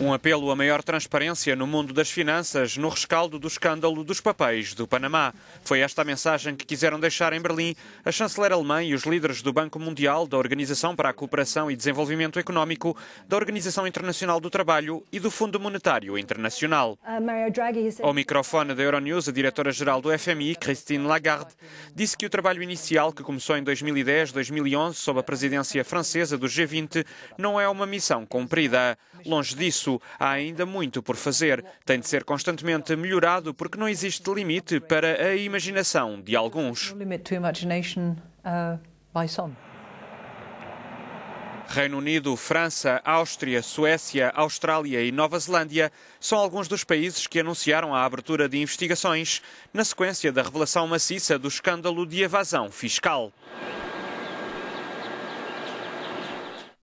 Um apelo à maior transparência no mundo das finanças no rescaldo do escândalo dos papéis do Panamá. Foi esta a mensagem que quiseram deixar em Berlim a chanceler alemã e os líderes do Banco Mundial, da Organização para a Cooperação e Desenvolvimento Económico, da Organização Internacional do Trabalho e do Fundo Monetário Internacional. Uh, Ao microfone da Euronews, a diretora-geral do FMI, Christine Lagarde, disse que o trabalho inicial, que começou em 2010-2011 sob a presidência francesa do G20, não é uma missão cumprida. Longe disso, há ainda muito por fazer. Tem de ser constantemente melhorado porque não existe limite para a imaginação de alguns. Uh, Reino Unido, França, Áustria, Suécia, Austrália e Nova Zelândia são alguns dos países que anunciaram a abertura de investigações na sequência da revelação maciça do escândalo de evasão fiscal.